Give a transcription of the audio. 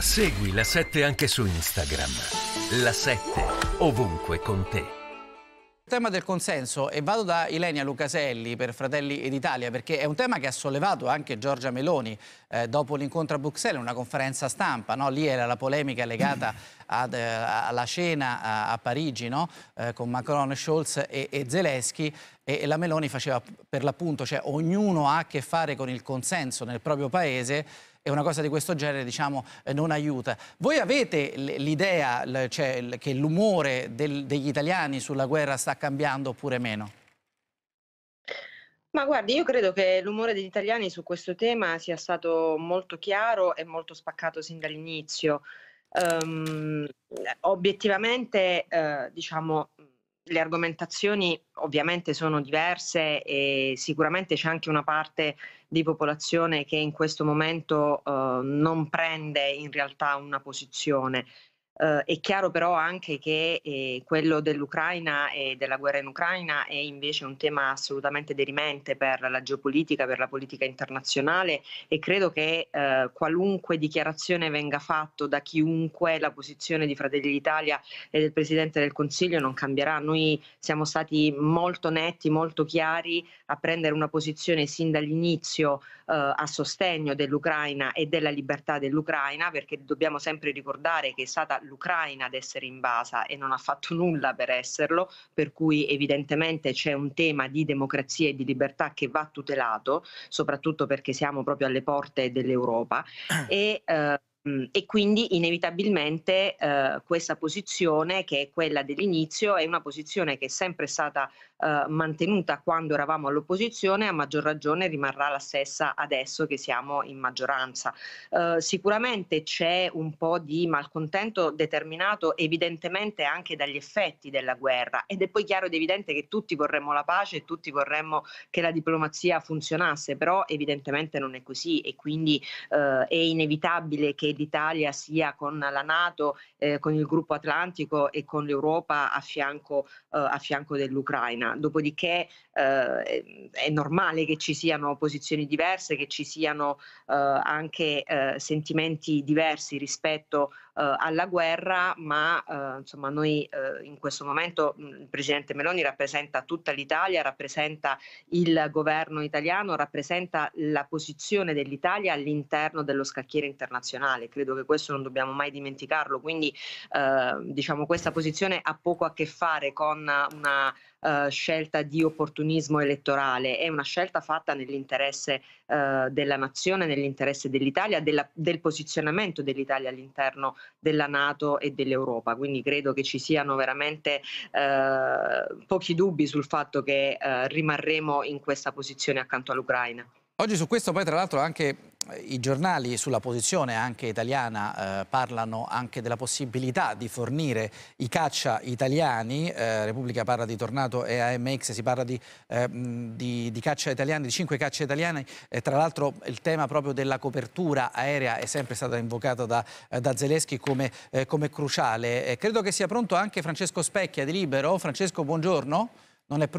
Segui la 7 anche su Instagram. La 7 ovunque con te tema del consenso e vado da Ilenia Lucaselli per Fratelli d'Italia perché è un tema che ha sollevato anche Giorgia Meloni eh, dopo l'incontro a Bruxelles, una conferenza stampa, no? lì era la polemica legata ad, eh, alla cena a, a Parigi no? eh, con Macron, Scholz e, e Zelensky e, e, la Meloni faceva per l'appunto, cioè ognuno ha a che fare con il consenso nel proprio paese e una cosa di questo genere diciamo, eh, non aiuta. Voi avete l'idea cioè, che l'umore degli italiani sulla guerra sta cambiando oppure meno? Ma guardi, io credo che l'umore degli italiani su questo tema sia stato molto chiaro e molto spaccato sin dall'inizio. Um, obiettivamente, uh, diciamo, le argomentazioni ovviamente sono diverse e sicuramente c'è anche una parte di popolazione che in questo momento eh, non prende in realtà una posizione. Eh, è chiaro però anche che eh, quello dell'Ucraina e della guerra in Ucraina è invece un tema assolutamente derimente per la geopolitica, per la politica internazionale e credo che eh, qualunque dichiarazione venga fatta da chiunque la posizione di Fratelli d'Italia e del Presidente del Consiglio non cambierà. Noi siamo stati molto netti, molto chiari a prendere una posizione sin dall'inizio uhm, a sostegno dell'Ucraina e della libertà dell'Ucraina perché dobbiamo sempre ricordare che è stata all'Ucraina ad essere invasa e non ha fatto nulla per esserlo, per cui evidentemente c'è un tema di democrazia e di libertà che va tutelato, soprattutto perché siamo proprio alle porte dell'Europa. Eh. E, eh, Mm. e quindi inevitabilmente eh, questa posizione che è quella dell'inizio è una posizione che è sempre stata eh, mantenuta quando eravamo all'opposizione a maggior ragione rimarrà la stessa adesso che siamo in maggioranza eh, sicuramente c'è un po' di malcontento determinato evidentemente anche dagli effetti della guerra ed è poi chiaro ed evidente che tutti vorremmo la pace e tutti vorremmo che la diplomazia funzionasse però evidentemente non è così e quindi eh, è inevitabile che che l'Italia sia con la Nato, eh, con il gruppo atlantico e con l'Europa a fianco, eh, a fianco dell'Ucraina. Dopodiché eh, è normale che ci siano posizioni diverse, che ci siano eh, anche eh, sentimenti diversi rispetto eh, alla guerra, ma eh, insomma noi eh, in questo momento mm, il Presidente Meloni rappresenta tutta l'Italia, rappresenta il governo italiano, rappresenta la posizione dell'Italia all'interno dello scacchiere internazionale. Credo che questo non dobbiamo mai dimenticarlo, quindi diciamo questa posizione ha poco a che fare con una Uh, scelta di opportunismo elettorale, è una scelta fatta nell'interesse uh, della nazione, nell'interesse dell'Italia, della, del posizionamento dell'Italia all'interno della Nato e dell'Europa. Quindi credo che ci siano veramente eh, pochi dubbi sul fatto che eh, rimarremo in questa posizione accanto all'Ucraina. Oggi su questo poi tra l'altro anche eh, i giornali sulla posizione anche italiana eh, parlano anche della possibilità di fornire i caccia italiani, eh, Repubblica parla di Tornato e AMX, si parla di, eh, di, di caccia italiani, di cinque caccia italiane, tra l'altro il tema proprio della copertura aerea è sempre stato invocato da, eh, da Zelensky come, eh, come cruciale. credo che sia pronto anche Francesco Specchia di Libero. Francesco, buongiorno. Non è